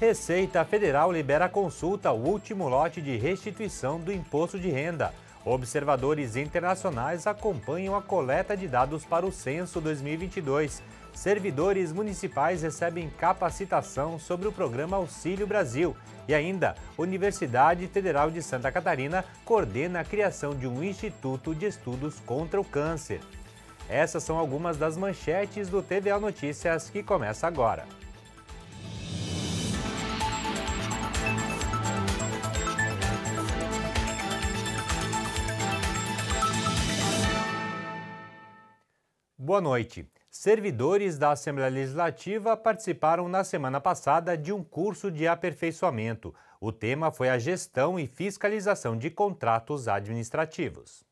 Receita Federal libera consulta o último lote de restituição do imposto de renda. Observadores internacionais acompanham a coleta de dados para o censo 2022. Servidores municipais recebem capacitação sobre o programa Auxílio Brasil. E ainda, Universidade Federal de Santa Catarina coordena a criação de um Instituto de Estudos contra o Câncer. Essas são algumas das manchetes do TVA Notícias que começa agora. Boa noite. Servidores da Assembleia Legislativa participaram na semana passada de um curso de aperfeiçoamento. O tema foi a gestão e fiscalização de contratos administrativos.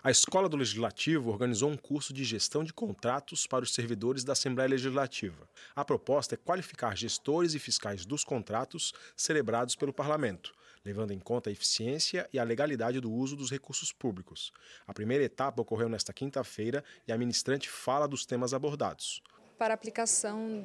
A Escola do Legislativo organizou um curso de gestão de contratos para os servidores da Assembleia Legislativa. A proposta é qualificar gestores e fiscais dos contratos celebrados pelo Parlamento levando em conta a eficiência e a legalidade do uso dos recursos públicos. A primeira etapa ocorreu nesta quinta-feira e a ministrante fala dos temas abordados. Para a aplicação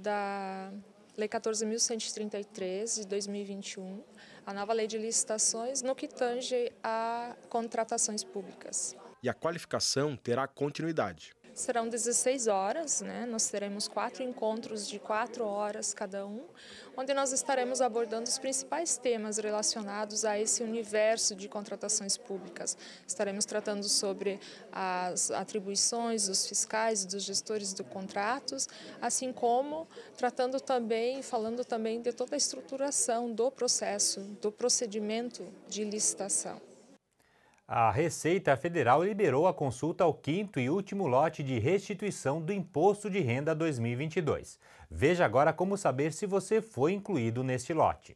da Lei 14.133 de 2021, a nova lei de licitações no que tange a contratações públicas. E a qualificação terá continuidade serão 16 horas, né? Nós teremos quatro encontros de quatro horas cada um, onde nós estaremos abordando os principais temas relacionados a esse universo de contratações públicas. Estaremos tratando sobre as atribuições dos fiscais e dos gestores de contratos, assim como tratando também, falando também de toda a estruturação do processo, do procedimento de licitação a Receita Federal liberou a consulta ao quinto e último lote de restituição do Imposto de Renda 2022. Veja agora como saber se você foi incluído neste lote.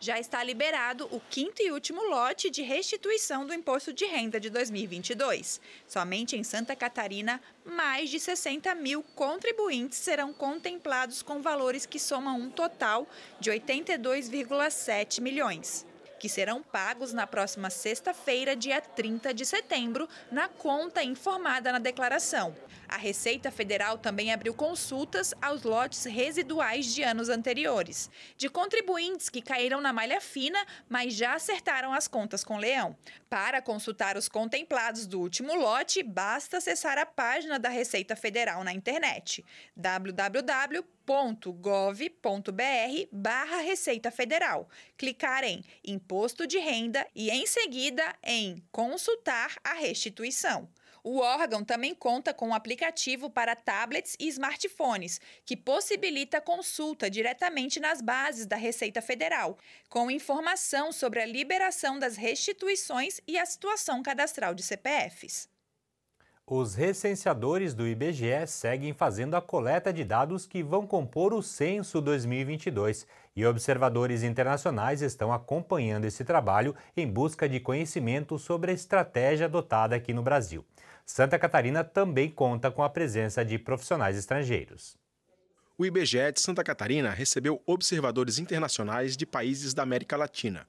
Já está liberado o quinto e último lote de restituição do Imposto de Renda de 2022. Somente em Santa Catarina, mais de 60 mil contribuintes serão contemplados com valores que somam um total de 82,7 milhões que serão pagos na próxima sexta-feira, dia 30 de setembro, na conta informada na declaração. A Receita Federal também abriu consultas aos lotes residuais de anos anteriores, de contribuintes que caíram na malha fina, mas já acertaram as contas com Leão. Para consultar os contemplados do último lote, basta acessar a página da Receita Federal na internet www gov.br barra Receita Federal, clicar em Imposto de Renda e em seguida em Consultar a Restituição. O órgão também conta com um aplicativo para tablets e smartphones, que possibilita consulta diretamente nas bases da Receita Federal, com informação sobre a liberação das restituições e a situação cadastral de CPFs. Os recenseadores do IBGE seguem fazendo a coleta de dados que vão compor o censo 2022 e observadores internacionais estão acompanhando esse trabalho em busca de conhecimento sobre a estratégia adotada aqui no Brasil. Santa Catarina também conta com a presença de profissionais estrangeiros. O IBGE de Santa Catarina recebeu observadores internacionais de países da América Latina.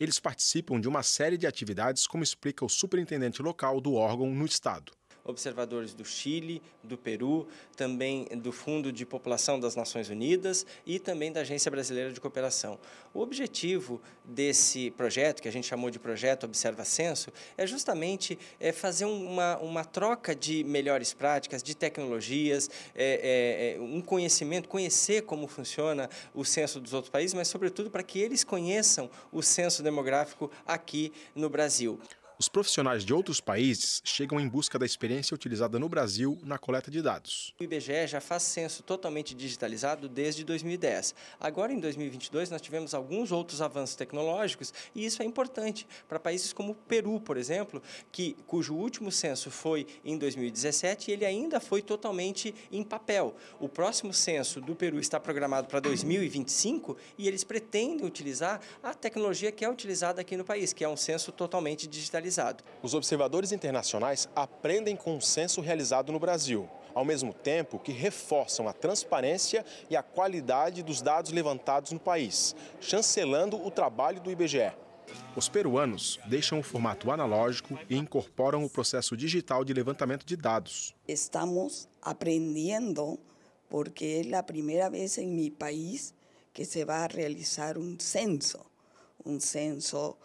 Eles participam de uma série de atividades, como explica o superintendente local do órgão no estado observadores do Chile, do Peru, também do Fundo de População das Nações Unidas e também da Agência Brasileira de Cooperação. O objetivo desse projeto, que a gente chamou de Projeto Observa Censo, é justamente é, fazer uma, uma troca de melhores práticas, de tecnologias, é, é, é, um conhecimento, conhecer como funciona o censo dos outros países, mas, sobretudo, para que eles conheçam o censo demográfico aqui no Brasil. Os profissionais de outros países chegam em busca da experiência utilizada no Brasil na coleta de dados. O IBGE já faz censo totalmente digitalizado desde 2010. Agora, em 2022, nós tivemos alguns outros avanços tecnológicos e isso é importante para países como o Peru, por exemplo, que, cujo último censo foi em 2017 e ele ainda foi totalmente em papel. O próximo censo do Peru está programado para 2025 e eles pretendem utilizar a tecnologia que é utilizada aqui no país, que é um censo totalmente digitalizado realizado. Os observadores internacionais aprendem com o censo realizado no Brasil, ao mesmo tempo que reforçam a transparência e a qualidade dos dados levantados no país, chancelando o trabalho do IBGE. Os peruanos deixam o formato analógico e incorporam o processo digital de levantamento de dados. Estamos aprendendo porque é a primeira vez em meu país que se vai realizar um censo, um censo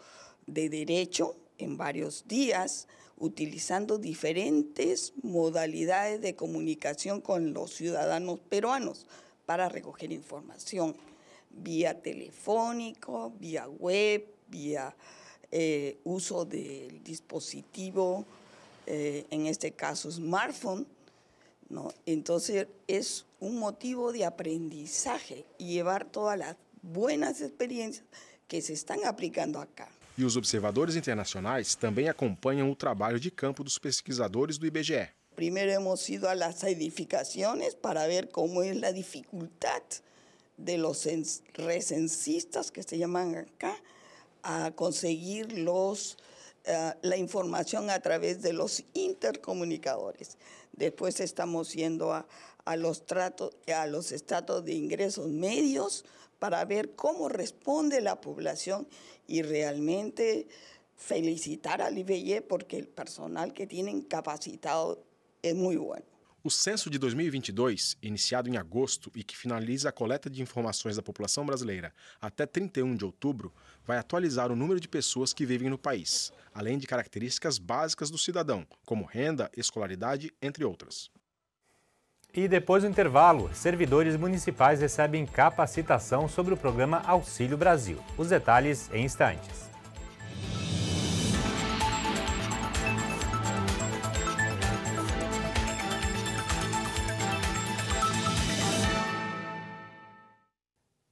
de direito en varios días, utilizando diferentes modalidades de comunicación con los ciudadanos peruanos para recoger información vía telefónico, vía web, vía eh, uso del dispositivo, eh, en este caso smartphone. ¿no? Entonces es un motivo de aprendizaje y llevar todas las buenas experiencias que se están aplicando acá. e os observadores internacionais também acompanham o trabalho de campo dos pesquisadores do IBGE. Primeiro hemos ido a las edificaciones para ver cómo es la dificultad de los recensistas que se llaman acá a conseguir los, uh, la información a través de los intercomunicadores. Después estamos yendo a, a los, tratos, a los estados de ingresos medios para ver cómo responde la población y realmente felicitar al IBE porque el personal que tienen capacitado es muy bueno. O censo de 2022, iniciado em agosto e que finaliza a coleta de informações da população brasileira até 31 de outubro, vai atualizar o número de pessoas que vivem no país, além de características básicas do cidadão, como renda, escolaridade, entre outras. E depois do intervalo, servidores municipais recebem capacitação sobre o programa Auxílio Brasil. Os detalhes em instantes.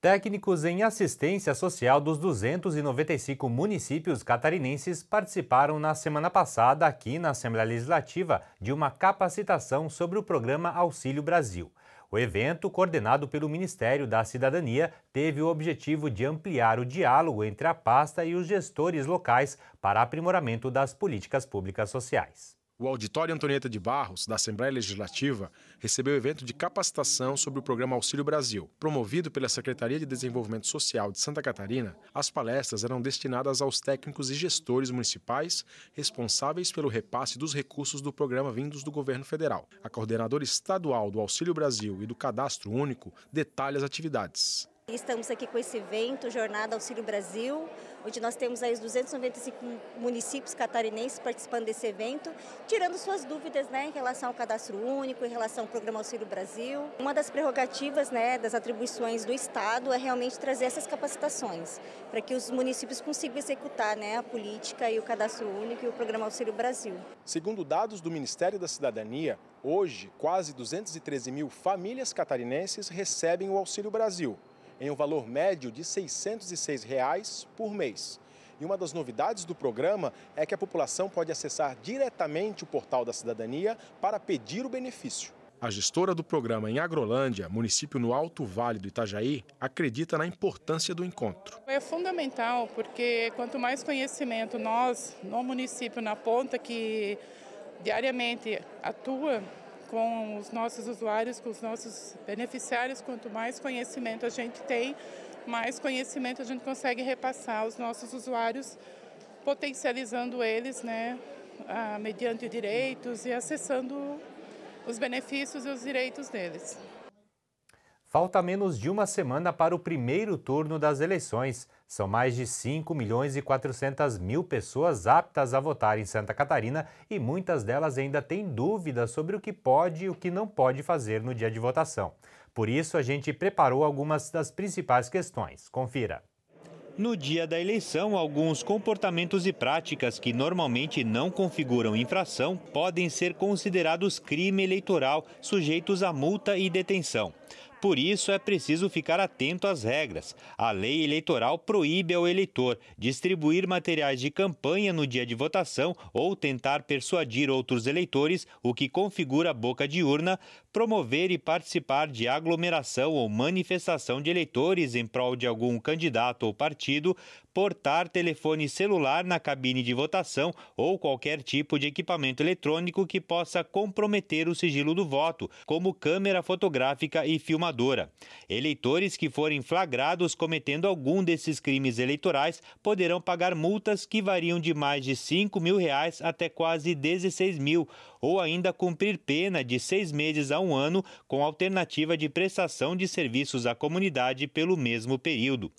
Técnicos em assistência social dos 295 municípios catarinenses participaram na semana passada, aqui na Assembleia Legislativa, de uma capacitação sobre o programa Auxílio Brasil. O evento, coordenado pelo Ministério da Cidadania, teve o objetivo de ampliar o diálogo entre a pasta e os gestores locais para aprimoramento das políticas públicas sociais. O Auditório Antonieta de Barros, da Assembleia Legislativa, recebeu evento de capacitação sobre o programa Auxílio Brasil. Promovido pela Secretaria de Desenvolvimento Social de Santa Catarina, as palestras eram destinadas aos técnicos e gestores municipais responsáveis pelo repasse dos recursos do programa vindos do governo federal. A coordenadora estadual do Auxílio Brasil e do Cadastro Único detalha as atividades. Estamos aqui com esse evento, Jornada Auxílio Brasil, onde nós temos aí os 295 municípios catarinenses participando desse evento, tirando suas dúvidas né, em relação ao cadastro único, em relação ao programa Auxílio Brasil. Uma das prerrogativas, né, das atribuições do Estado é realmente trazer essas capacitações, para que os municípios consigam executar né, a política e o cadastro único e o programa Auxílio Brasil. Segundo dados do Ministério da Cidadania, hoje quase 213 mil famílias catarinenses recebem o Auxílio Brasil em um valor médio de R$ 606,00 reais por mês. E uma das novidades do programa é que a população pode acessar diretamente o portal da cidadania para pedir o benefício. A gestora do programa em Agrolândia, município no Alto Vale do Itajaí, acredita na importância do encontro. É fundamental porque quanto mais conhecimento nós, no município, na ponta que diariamente atua, com os nossos usuários, com os nossos beneficiários. Quanto mais conhecimento a gente tem, mais conhecimento a gente consegue repassar aos nossos usuários, potencializando eles, né, mediante direitos e acessando os benefícios e os direitos deles. Falta menos de uma semana para o primeiro turno das eleições. São mais de 5 milhões e 400 mil pessoas aptas a votar em Santa Catarina e muitas delas ainda têm dúvidas sobre o que pode e o que não pode fazer no dia de votação. Por isso, a gente preparou algumas das principais questões. Confira. No dia da eleição, alguns comportamentos e práticas que normalmente não configuram infração podem ser considerados crime eleitoral, sujeitos a multa e detenção. Por isso, é preciso ficar atento às regras. A lei eleitoral proíbe ao eleitor distribuir materiais de campanha no dia de votação ou tentar persuadir outros eleitores, o que configura boca de urna, promover e participar de aglomeração ou manifestação de eleitores em prol de algum candidato ou partido, portar telefone celular na cabine de votação ou qualquer tipo de equipamento eletrônico que possa comprometer o sigilo do voto, como câmera fotográfica e filmadora. Eleitores que forem flagrados cometendo algum desses crimes eleitorais poderão pagar multas que variam de mais de 5 mil reais até quase 16 mil ou ainda cumprir pena de seis meses a um ano com alternativa de prestação de serviços à comunidade pelo mesmo período.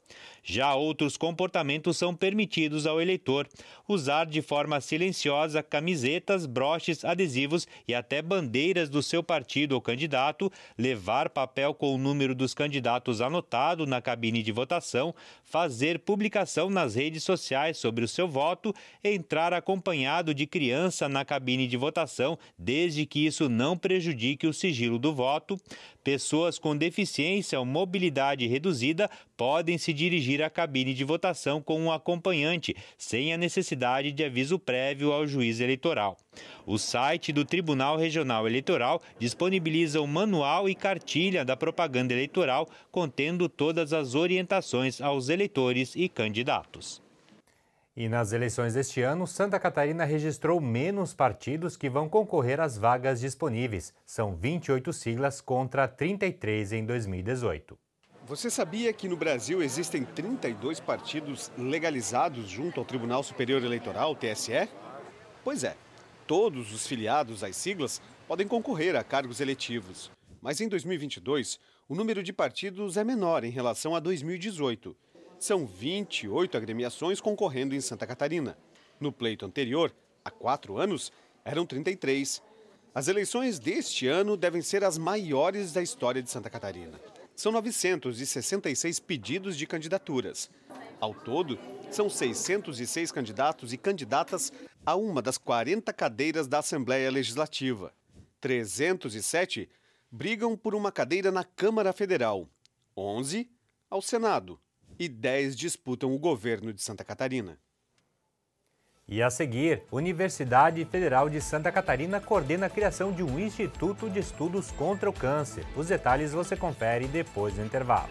Já outros comportamentos são permitidos ao eleitor: usar de forma silenciosa camisetas, broches, adesivos e até bandeiras do seu partido ou candidato, levar papel com o número dos candidatos anotado na cabine de votação, fazer publicação nas redes sociais sobre o seu voto, entrar acompanhado de criança na cabine de votação, desde que isso não prejudique o sigilo do voto. Pessoas com deficiência ou mobilidade reduzida podem se dirigir à cabine de votação com um acompanhante, sem a necessidade de aviso prévio ao juiz eleitoral. O site do Tribunal Regional Eleitoral disponibiliza o um manual e cartilha da propaganda eleitoral, contendo todas as orientações aos eleitores e candidatos. E nas eleições deste ano, Santa Catarina registrou menos partidos que vão concorrer às vagas disponíveis. São 28 siglas contra 33 em 2018. Você sabia que no Brasil existem 32 partidos legalizados junto ao Tribunal Superior Eleitoral, TSE? Pois é, todos os filiados às siglas podem concorrer a cargos eletivos. Mas em 2022, o número de partidos é menor em relação a 2018. São 28 agremiações concorrendo em Santa Catarina. No pleito anterior, há quatro anos, eram 33. As eleições deste ano devem ser as maiores da história de Santa Catarina. São 966 pedidos de candidaturas. Ao todo, são 606 candidatos e candidatas a uma das 40 cadeiras da Assembleia Legislativa. 307 brigam por uma cadeira na Câmara Federal, 11 ao Senado e 10 disputam o governo de Santa Catarina. E a seguir, Universidade Federal de Santa Catarina coordena a criação de um Instituto de Estudos contra o Câncer. Os detalhes você confere depois do intervalo.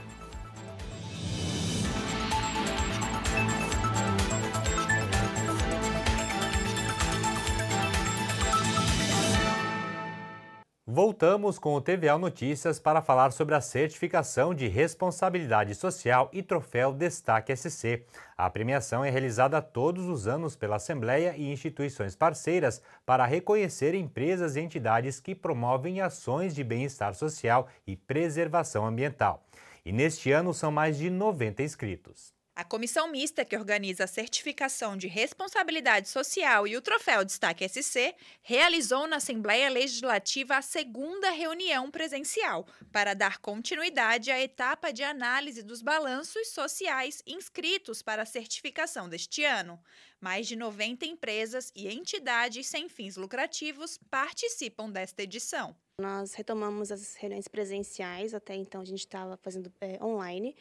Voltamos com o TVA Notícias para falar sobre a certificação de responsabilidade social e troféu Destaque SC. A premiação é realizada todos os anos pela Assembleia e instituições parceiras para reconhecer empresas e entidades que promovem ações de bem-estar social e preservação ambiental. E neste ano são mais de 90 inscritos. A comissão mista que organiza a certificação de responsabilidade social e o troféu Destaque SC realizou na Assembleia Legislativa a segunda reunião presencial para dar continuidade à etapa de análise dos balanços sociais inscritos para a certificação deste ano. Mais de 90 empresas e entidades sem fins lucrativos participam desta edição. Nós retomamos as reuniões presenciais, até então a gente estava fazendo é, online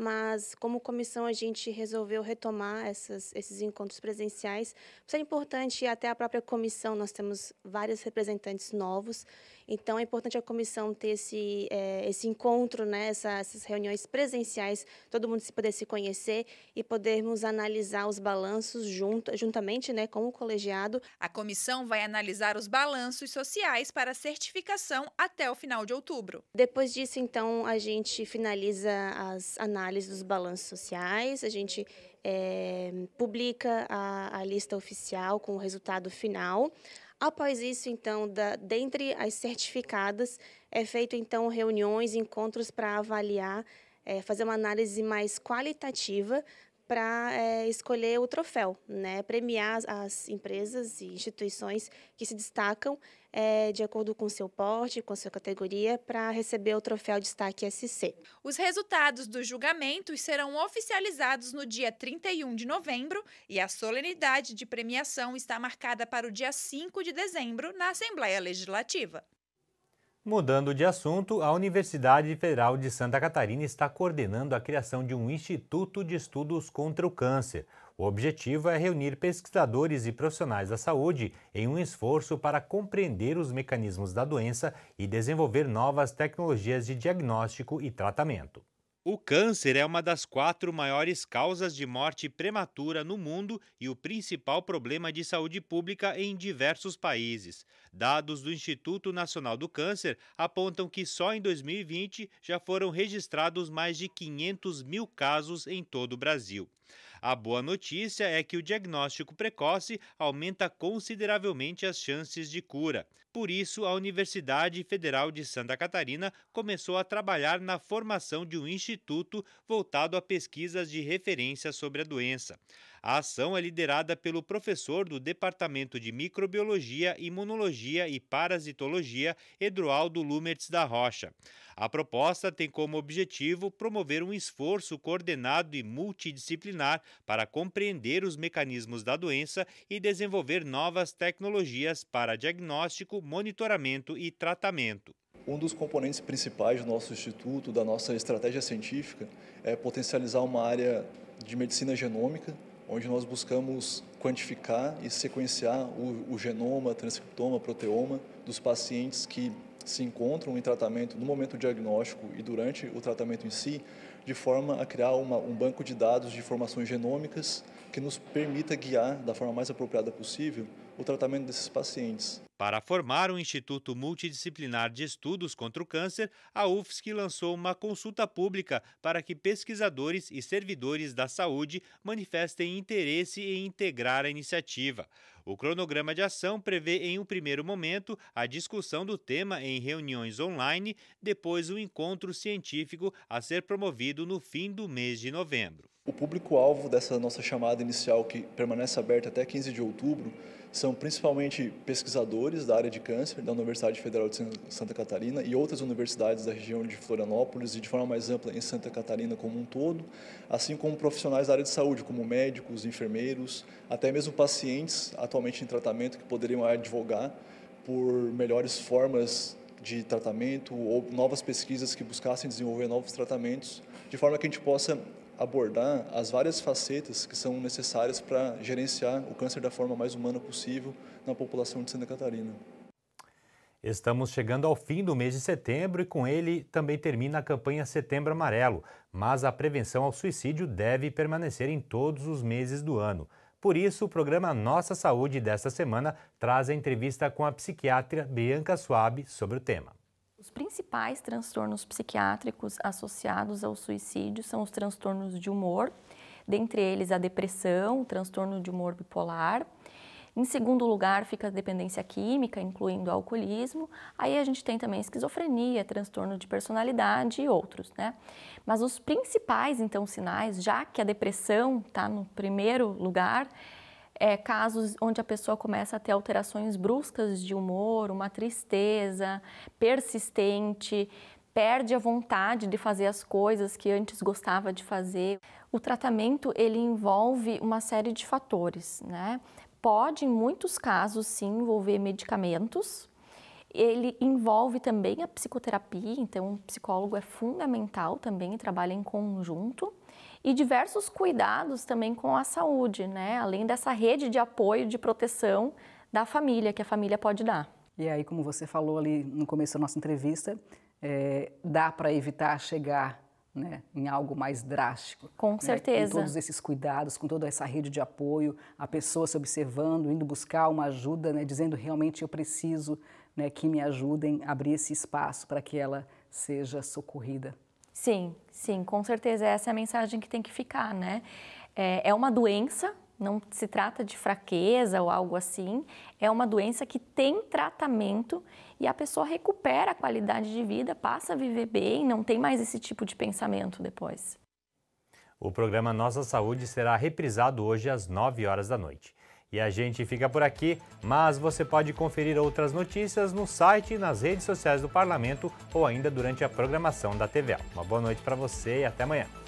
mas como comissão a gente resolveu retomar essas, esses encontros presenciais. Isso é importante, até a própria comissão, nós temos vários representantes novos, então, é importante a comissão ter esse, é, esse encontro, né, essa, essas reuniões presenciais, todo mundo se poder se conhecer e podermos analisar os balanços junto, juntamente né, com o colegiado. A comissão vai analisar os balanços sociais para certificação até o final de outubro. Depois disso, então, a gente finaliza as análises dos balanços sociais, a gente é, publica a, a lista oficial com o resultado final. Após isso, então, da, dentre as certificadas, é feito então reuniões, encontros para avaliar, é, fazer uma análise mais qualitativa para é, eh, escolher o troféu, né? premiar as, as empresas e instituições que se destacam é, de acordo com seu porte, com sua categoria, para receber o troféu Destaque SC. Os resultados dos julgamentos serão oficializados no dia 31 de novembro e a solenidade de premiação está marcada para o dia 5 de dezembro na Assembleia Legislativa. Mudando de assunto, a Universidade Federal de Santa Catarina está coordenando a criação de um Instituto de Estudos contra o Câncer. O objetivo é reunir pesquisadores e profissionais da saúde em um esforço para compreender os mecanismos da doença e desenvolver novas tecnologias de diagnóstico e tratamento. O câncer é uma das quatro maiores causas de morte prematura no mundo e o principal problema de saúde pública em diversos países. Dados do Instituto Nacional do Câncer apontam que só em 2020 já foram registrados mais de 500 mil casos em todo o Brasil. A boa notícia é que o diagnóstico precoce aumenta consideravelmente as chances de cura. Por isso, a Universidade Federal de Santa Catarina começou a trabalhar na formação de um instituto voltado a pesquisas de referência sobre a doença. A ação é liderada pelo professor do Departamento de Microbiologia, Imunologia e Parasitologia, Edualdo Lumertz da Rocha. A proposta tem como objetivo promover um esforço coordenado e multidisciplinar para compreender os mecanismos da doença e desenvolver novas tecnologias para diagnóstico monitoramento e tratamento. Um dos componentes principais do nosso instituto, da nossa estratégia científica, é potencializar uma área de medicina genômica, onde nós buscamos quantificar e sequenciar o, o genoma, transcriptoma, proteoma dos pacientes que se encontram em tratamento no momento diagnóstico e durante o tratamento em si, de forma a criar uma, um banco de dados de informações genômicas que nos permita guiar da forma mais apropriada possível o tratamento desses pacientes. Para formar um Instituto Multidisciplinar de Estudos contra o Câncer, a UFSC lançou uma consulta pública para que pesquisadores e servidores da saúde manifestem interesse em integrar a iniciativa. O cronograma de ação prevê, em um primeiro momento, a discussão do tema em reuniões online, depois o um encontro científico a ser promovido no fim do mês de novembro. O público-alvo dessa nossa chamada inicial, que permanece aberta até 15 de outubro, são principalmente pesquisadores da área de câncer da Universidade Federal de Santa Catarina e outras universidades da região de Florianópolis e de forma mais ampla em Santa Catarina como um todo, assim como profissionais da área de saúde, como médicos, enfermeiros, até mesmo pacientes atualmente em tratamento que poderiam advogar por melhores formas de tratamento ou novas pesquisas que buscassem desenvolver novos tratamentos, de forma que a gente possa abordar as várias facetas que são necessárias para gerenciar o câncer da forma mais humana possível na população de Santa Catarina. Estamos chegando ao fim do mês de setembro e com ele também termina a campanha Setembro Amarelo, mas a prevenção ao suicídio deve permanecer em todos os meses do ano. Por isso, o programa Nossa Saúde desta semana traz a entrevista com a psiquiatra Bianca Suabe sobre o tema. Os principais transtornos psiquiátricos associados ao suicídio são os transtornos de humor, dentre eles a depressão, o transtorno de humor bipolar. Em segundo lugar, fica a dependência química, incluindo alcoolismo. Aí a gente tem também esquizofrenia, transtorno de personalidade e outros, né? Mas os principais, então, sinais, já que a depressão está no primeiro lugar, é, casos onde a pessoa começa a ter alterações bruscas de humor, uma tristeza persistente, perde a vontade de fazer as coisas que antes gostava de fazer. O tratamento ele envolve uma série de fatores, né? Pode, em muitos casos, sim, envolver medicamentos, ele envolve também a psicoterapia, então o psicólogo é fundamental também, trabalha em conjunto e diversos cuidados também com a saúde, né? Além dessa rede de apoio, de proteção da família, que a família pode dar. E aí, como você falou ali no começo da nossa entrevista, é, dá para evitar chegar né, em algo mais drástico. Com né? certeza. Com todos esses cuidados, com toda essa rede de apoio, a pessoa se observando, indo buscar uma ajuda, né, dizendo realmente eu preciso né, que me ajudem a abrir esse espaço para que ela seja socorrida. Sim, sim, com certeza essa é a mensagem que tem que ficar, né? É, é uma doença, não se trata de fraqueza ou algo assim, é uma doença que tem tratamento e a pessoa recupera a qualidade de vida, passa a viver bem, não tem mais esse tipo de pensamento depois. O programa Nossa Saúde será reprisado hoje às 9 horas da noite. E a gente fica por aqui, mas você pode conferir outras notícias no site e nas redes sociais do Parlamento ou ainda durante a programação da TVA. Uma boa noite para você e até amanhã.